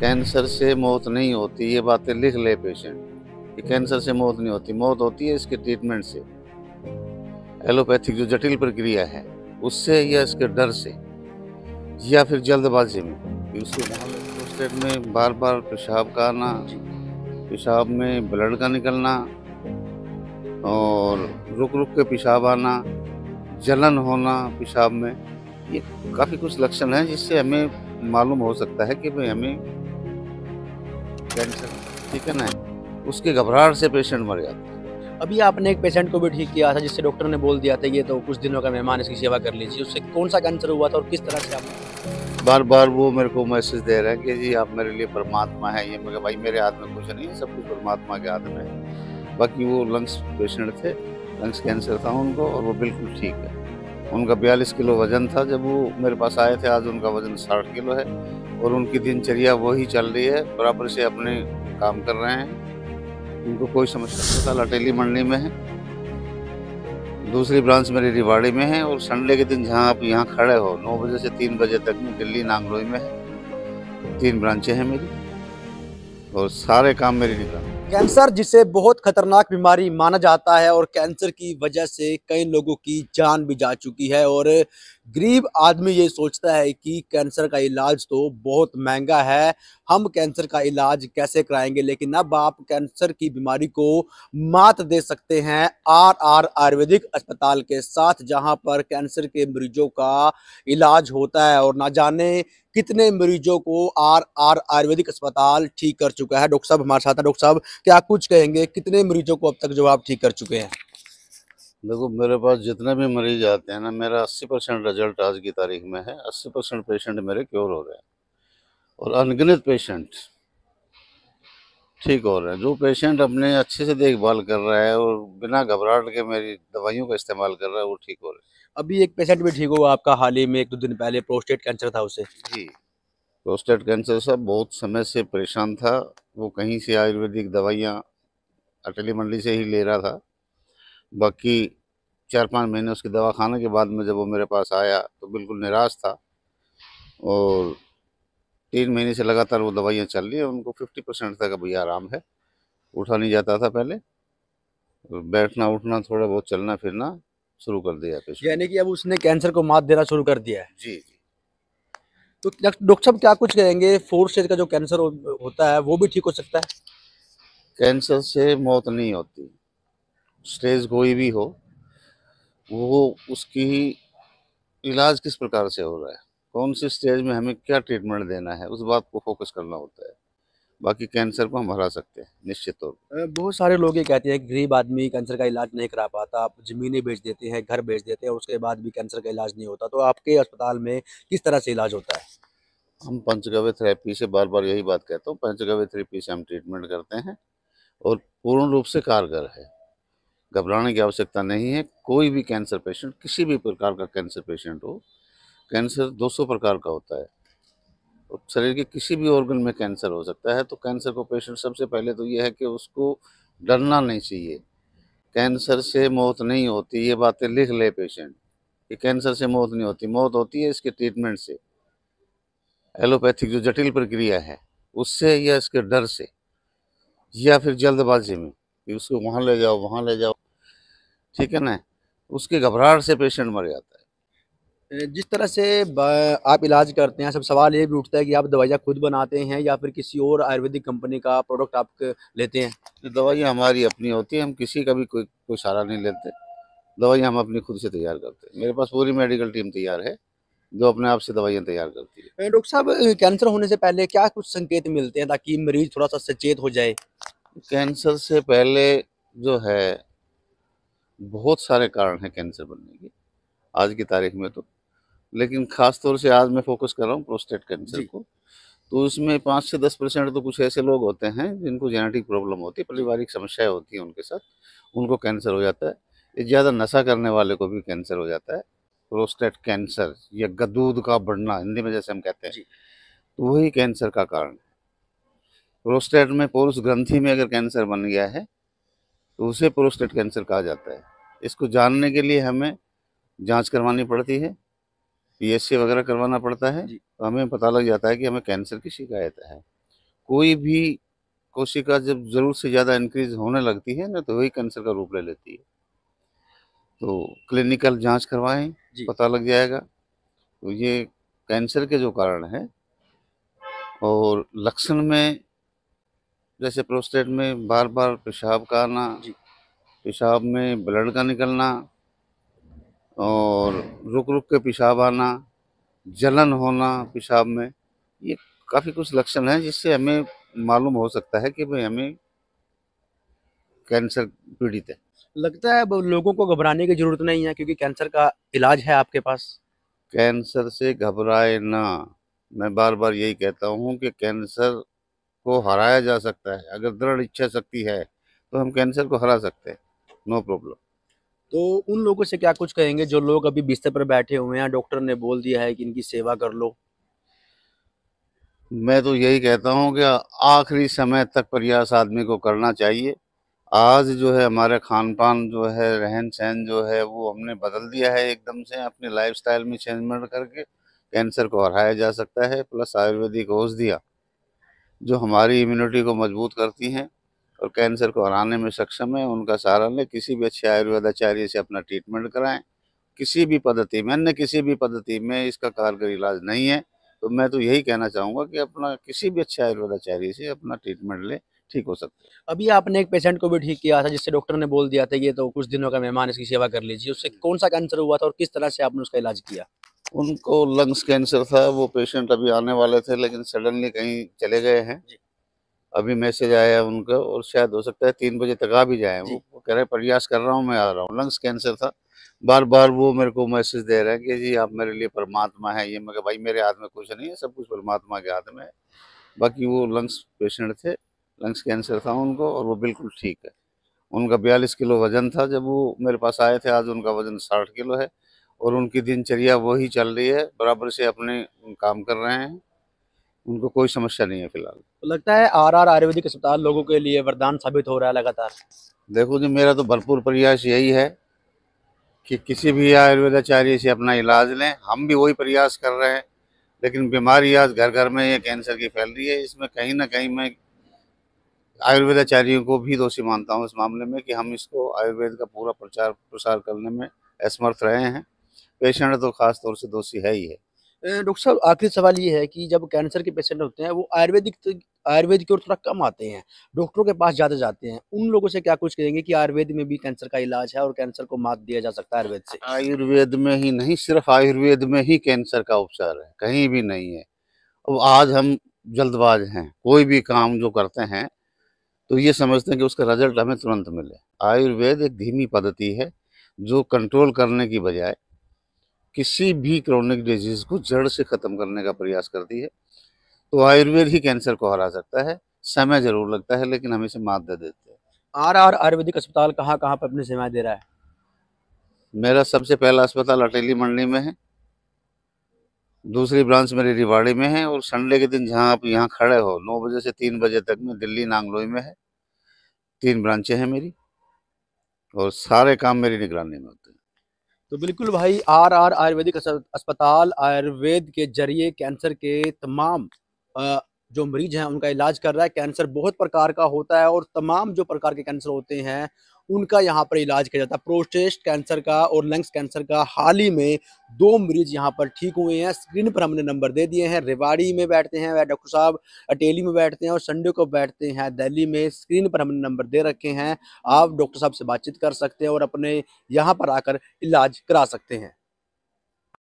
cancer से मौत नहीं होती ये बातें लिख ले पेशेंट कि कैंसर से मौत नहीं होती मौत होती है इसके ट्रीटमेंट से एलोपैथिक जो जटिल प्रक्रिया है उससे या इसके डर से या फिर जल्दबाजी में उसके प्रोस्टेट में बार बार पेशाब का आना पेशाब में ब्लड का निकलना और रुक रुक के पेशाब आना जलन होना पेशाब में ये काफ़ी कुछ लक्षण हैं जिससे हमें मालूम हो सकता है कि भाई हमें कैंसर ठीक है ना उसके घबराहट से पेशेंट मर जाता है अभी आपने एक पेशेंट को भी ठीक किया था जिससे डॉक्टर ने बोल दिया था ये तो कुछ दिनों का मेहमान इसकी सेवा कर लीजिए उससे कौन सा कैंसर हुआ था और किस तरह से आप बार बार वो मेरे को मैसेज दे रहे हैं कि जी आप मेरे लिए परमात्मा है ये मेरे भाई मेरे हाथ में कुछ नहीं है सब कुछ परमात्मा के हाथ में है बाकी वो लंग्स पेशेंट थे लंग्स कैंसर था उनको और वो बिल्कुल ठीक है उनका बयालीस किलो वजन था जब वो मेरे पास आए थे आज उनका वजन साठ किलो है और उनकी दिनचर्या वही चल रही है बराबर से अपने काम कर रहे हैं उनको कोई समस्या नहीं था लटेली मंडी में है दूसरी ब्रांच मेरी रिवाड़ी में है और संडे के दिन जहाँ आप यहाँ खड़े हो नौ बजे से तीन बजे तक में दिल्ली नांगलोई में है तीन ब्रांचें हैं मेरी और सारे काम मेरी निकाल कैंसर जिसे बहुत खतरनाक बीमारी माना जाता है और कैंसर की वजह से कई लोगों की जान भी जा चुकी है और गरीब आदमी ये सोचता है कि कैंसर का इलाज तो बहुत महंगा है हम कैंसर का इलाज कैसे कराएंगे लेकिन अब आप कैंसर की बीमारी को मात दे सकते हैं आर आर आयुर्वेदिक अस्पताल के साथ जहां पर कैंसर के मरीजों का इलाज होता है और ना जाने कितने मरीजों को आर आर आयुर्वेदिक अस्पताल ठीक कर चुका है डॉक्टर साहब हमारे साथ डॉक्टर साहब क्या कुछ कहेंगे कितने मरीजों को अब तक जो आप ठीक कर चुके हैं देखो मेरे पास जितने भी मरीज आते हैं ना मेरा 80 परसेंट रिजल्ट आज की तारीख में है 80 परसेंट पेशेंट मेरे क्योर हो रहे हैं और अनगिनत पेशेंट ठीक हो रहे हैं जो पेशेंट अपने अच्छे से देखभाल कर रहा है और बिना घबराहट के मेरी दवाइयों का इस्तेमाल कर रहा है वो ठीक हो रहे हैं अभी एक पेशेंट भी ठीक हुआ आपका हाल ही में एक दो दिन पहले प्रोस्टेट कैंसर था उसे जी प्रोस्टेट कैंसर सर बहुत समय से परेशान था वो कहीं से आयुर्वेदिक दवाइयाँ अटली मंडली से ही ले रहा था बाकी चार पाँच महीने उसकी दवा खाने के बाद में जब वो मेरे पास आया तो बिल्कुल निराश था और तीन महीने से लगातार वो दवाइयाँ चल रही हैं उनको फिफ्टी परसेंट तक अभी आराम है उठा नहीं जाता था पहले बैठना उठना थोड़ा बहुत चलना फिरना शुरू कर दिया तो यानी कि अब उसने कैंसर को मात देना शुरू कर दिया है जी तो डॉक्टर साहब क्या कुछ कहेंगे फोर्थ स्टेज का जो कैंसर हो, होता है वो भी ठीक हो सकता है कैंसर से मौत नहीं होती स्टेज कोई भी हो वो उसकी इलाज किस प्रकार से हो रहा है कौन सी स्टेज में हमें क्या ट्रीटमेंट देना है उस बात को फोकस करना होता है बाकी कैंसर को हम हरा सकते हैं निश्चित तौर पर बहुत सारे लोग ये कहते हैं गरीब आदमी कैंसर का इलाज नहीं करा पाता आप ज़मीनें बेच देते हैं घर बेच देते हैं उसके बाद भी कैंसर का इलाज नहीं होता तो आपके अस्पताल में किस तरह से इलाज होता है हम पंचगव्य थेरेपी से बार बार यही बात कहता हूँ पंचगव्य थेरेपी से हम ट्रीटमेंट करते हैं और पूर्ण रूप से कारगर है घबराने की आवश्यकता नहीं है कोई भी कैंसर पेशेंट किसी भी प्रकार का कैंसर पेशेंट हो कैंसर 200 प्रकार का होता है शरीर के किसी भी ऑर्गन में कैंसर हो सकता है तो कैंसर को पेशेंट सबसे पहले तो ये है कि उसको डरना नहीं चाहिए कैंसर से मौत नहीं होती ये बातें लिख ले पेशेंट कि कैंसर से मौत नहीं होती मौत होती है इसके ट्रीटमेंट से एलोपैथिक जो जटिल प्रक्रिया है उससे या इसके डर से या फिर जल्दबाजी में कि उसको वहाँ ले जाओ वहाँ ले जाओ ठीक है ना उसके घबराहट से पेशेंट मर जाता है जिस तरह से आप इलाज करते हैं सब सवाल ये भी उठता है कि आप दवाइयाँ खुद बनाते हैं या फिर किसी और आयुर्वेदिक कंपनी का प्रोडक्ट आप लेते हैं दवाइयाँ हमारी अपनी होती है हम किसी का भी कोई कोई सहारा नहीं लेते दवाइयाँ हम अपनी खुद से तैयार करते हैं मेरे पास पूरी मेडिकल टीम तैयार है जो अपने आप से दवाइयाँ तैयार करती है डॉक्टर साहब कैंसर होने से पहले क्या कुछ संकेत मिलते हैं ताकि मरीज थोड़ा सा सचेत हो जाए कैंसर से पहले जो है बहुत सारे कारण हैं कैंसर बनने के आज की तारीख में तो लेकिन खास तौर से आज मैं फोकस कर रहा हूँ प्रोस्टेट कैंसर को तो उसमें पाँच से दस परसेंट तो कुछ ऐसे लोग होते हैं जिनको जेनेटिक प्रॉब्लम होती है पारिवारिक समस्याएं होती हैं उनके साथ उनको कैंसर हो जाता है ज़्यादा नशा करने वाले को भी कैंसर हो जाता है प्रोस्टेट कैंसर या गदूद का बढ़ना हिंदी में जैसे हम कहते हैं तो वही कैंसर का कारण है प्रोस्टेट में पोरुष ग्रंथि में अगर कैंसर बन गया है तो उसे प्रोस्टेट कैंसर कहा जाता है इसको जानने के लिए हमें जांच करवानी पड़ती है पीएससी वगैरह करवाना पड़ता है तो हमें पता लग जाता है कि हमें कैंसर की शिकायत है कोई भी कोशिका जब ज़रूर से ज़्यादा इंक्रीज होने लगती है ना तो वही कैंसर का रूप ले लेती है तो क्लिनिकल जांच करवाएं पता लग जाएगा तो ये कैंसर के जो कारण हैं और लक्षण में जैसे प्रोस्टेट में बार बार पेशाब का आना पेशाब में ब्लड का निकलना और रुक रुक के पेशाब आना जलन होना पेशाब में ये काफ़ी कुछ लक्षण हैं जिससे हमें मालूम हो सकता है कि भाई हमें कैंसर पीड़ित है लगता है लोगों को घबराने की ज़रूरत नहीं है क्योंकि कैंसर का इलाज है आपके पास कैंसर से घबराए ना मैं बार बार यही कहता हूँ कि कैंसर को हराया जा सकता है अगर दृढ़ इच्छा शक्ति है तो हम कैंसर को हरा सकते हैं नो प्रॉब्लम तो उन लोगों से क्या कुछ कहेंगे जो लोग अभी बिस्तर पर बैठे हुए हैं डॉक्टर ने बोल दिया है कि इनकी सेवा कर लो मैं तो यही कहता हूँ कि आखिरी समय तक प्रयास आदमी को करना चाहिए आज जो है हमारे खान पान जो है रहन सहन जो है वो हमने बदल दिया है एकदम से अपने स्टाइल में चेंजमेंट करके कैंसर को हराया जा सकता है प्लस आयुर्वेदिक औषधियाँ जो हमारी इम्यूनिटी को मजबूत करती हैं और कैंसर को हराने में सक्षम है उनका सहारा लें किसी भी अच्छे आयुर्वेदाचार्य से अपना ट्रीटमेंट कराएं किसी भी पद्धति में अन्य किसी भी पद्धति में इसका कारगर इलाज नहीं है तो मैं तो यही कहना चाहूँगा कि अपना किसी भी अच्छे आयुर्वेदाचार्य से अपना ट्रीटमेंट ले ठीक हो सकते हैं अभी आपने एक पेशेंट को भी ठीक किया था जिससे डॉक्टर ने बोल दिया था ये तो कुछ दिनों का मेहमान इसकी सेवा कर लीजिए उससे कौन सा कैंसर हुआ था और किस तरह से आपने उसका इलाज किया उनको लंग्स कैंसर था वो पेशेंट अभी आने वाले थे लेकिन सडनली कहीं चले गए हैं अभी मैसेज आया है उनका और शायद हो सकता है तीन बजे तक आ भी जाए वो, कह रहे हैं प्रयास कर रहा हूँ मैं आ रहा हूँ लंग्स कैंसर था बार बार वो मेरे को मैसेज दे रहे हैं कि जी आप मेरे लिए परमात्मा है ये मैं भाई मेरे हाथ में कुछ नहीं है सब कुछ परमात्मा के हाथ में है बाकी वो लंग्स पेशेंट थे लंग्स कैंसर था उनको और वो बिल्कुल ठीक है उनका बयालीस किलो वजन था जब वो मेरे पास आए थे आज उनका वजन साठ किलो है और उनकी दिनचर्या वही चल रही है बराबर से अपने काम कर रहे हैं उनको कोई समस्या नहीं है फिलहाल तो लगता है आर आर आयुर्वेदिक अस्पताल लोगों के लिए वरदान साबित हो रहा है लगातार देखो जी मेरा तो भरपूर प्रयास यही है कि किसी भी आयुर्वेदाचार्य से अपना इलाज लें हम भी वही प्रयास कर रहे हैं लेकिन बीमारी आज घर घर में ये कैंसर की फैल रही है इसमें कहीं ना कहीं मैं आयुर्वेदाचार्यों को भी दोषी मानता हूँ इस मामले में कि हम इसको आयुर्वेद का पूरा प्रचार प्रसार करने में असमर्थ रहे हैं पेशेंट तो खास तौर से दोषी है ही है डॉक्टर साहब आखिरी सवाल ये है कि जब कैंसर के पेशेंट होते हैं वो आयुर्वेदिक आयुर्वेद की ओर थोड़ा कम आते हैं डॉक्टरों के पास ज़्यादा जाते हैं उन लोगों से क्या कुछ करेंगे कि आयुर्वेद में भी कैंसर का इलाज है और कैंसर को मात दिया जा सकता है आयुर्वेद से आयुर्वेद में ही नहीं सिर्फ आयुर्वेद में ही कैंसर का उपचार है कहीं भी नहीं है अब आज हम जल्दबाज हैं कोई भी काम जो करते हैं तो ये समझते हैं कि उसका रिजल्ट हमें तुरंत मिले आयुर्वेद एक धीमी पद्धति है जो कंट्रोल करने की बजाय किसी भी क्रोनिक डिजीज़ को जड़ से ख़त्म करने का प्रयास करती है तो आयुर्वेद ही कैंसर को हरा सकता है समय ज़रूर लगता है लेकिन हम इसे मात दे देते हैं आर आर आयुर्वेदिक अस्पताल कहाँ कहाँ पर अपनी सेवाएं दे रहा है मेरा सबसे पहला अस्पताल अटेली मंडली में है दूसरी ब्रांच मेरी रिवाड़ी में है और संडे के दिन जहाँ आप यहाँ खड़े हो नौ बजे से तीन बजे तक में दिल्ली नांगलोई में है तीन ब्रांचें हैं मेरी और सारे काम मेरी निगरानी में होते हैं तो बिल्कुल भाई आर आर आयुर्वेदिक अस्पताल आयुर्वेद के जरिए कैंसर के तमाम जो मरीज हैं उनका इलाज कर रहा है कैंसर बहुत प्रकार का होता है और तमाम जो प्रकार के कैंसर होते हैं उनका यहाँ पर इलाज किया जाता है प्रोस्टेस्ट कैंसर का और लंग्स कैंसर का हाल ही में दो मरीज यहाँ पर ठीक हुए हैं स्क्रीन पर हमने नंबर दे दिए हैं रेवाड़ी में बैठते हैं वह डॉक्टर साहब अटेली में बैठते हैं और संडे को बैठते हैं दिल्ली में स्क्रीन पर हमने नंबर दे रखे हैं आप डॉक्टर साहब से बातचीत कर सकते हैं और अपने यहाँ पर आकर इलाज करा सकते हैं